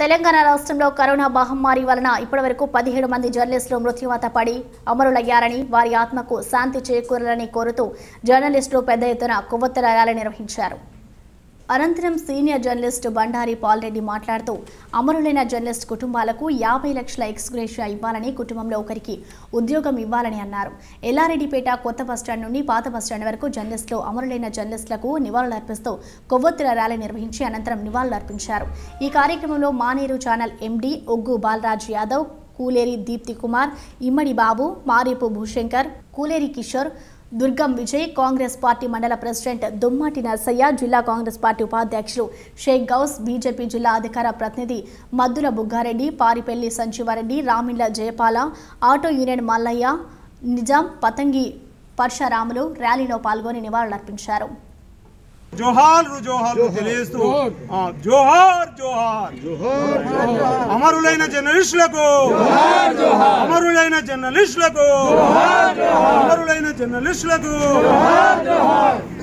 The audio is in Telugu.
తెలంగాణ రాష్ట్రంలో కరోనా మహమ్మారి వలన ఇప్పటివరకు పదిహేడు మంది జర్నలిస్టులు మృత్యువాత పడి అమరులయ్యారని వారి ఆత్మకు శాంతి చేకూరాలని కోరుతూ జర్నలిస్టులు పెద్ద ఎత్తున కొవ్వొత్తరాయాలు నిర్వహించారు అనంతరం సీనియర్ జర్నలిస్ట్ బండారి పాల్రెడ్డి మాట్లాడుతూ అమరులైన జర్నలిస్ట్ కుటుంబాలకు యాభై లక్షల ఎక్స్గ్రేషియా ఇవ్వాలని కుటుంబంలో ఒకరికి ఉద్యోగం ఇవ్వాలని అన్నారు ఎల్లారెడ్డిపేట కొత్త బస్టాండ్ నుండి పాత బస్టాండ్ వరకు జర్నలిస్టులు అమరులైన జర్నలిస్టులకు అర్పిస్తూ కొవ్వొత్తుల ర్యాలీ నిర్వహించి అనంతరం నివాళులు అర్పించారు ఈ కార్యక్రమంలో Maneru channel MD Oggu Balraj Yadav Kooleri Deepthi Kumar Immadi Babu Marepu Bhushankar Kooleri Kishore Durgam Vijay Congress party మండల ప్రెసిడెంట్ దుమ్మాటి నర్సయ్య జిల్లా కాంగ్రెస్ పార్టీ ఉపాధ్యక్షులు షేక్ గౌస్ బీజేపీ జిల్లా అధికార ప్రతినిధి మద్దుల బుగ్గారెడ్డి పారిపల్లి సంచివారెడ్డి రామిళ్ల జయపాల ఆటో యూనియన్ మల్లయ్య నిజాం పతంగి పరశురాములు ర్యాలీలో పాల్గొని నివాళులర్పించారు अमर लाई न चाह लिस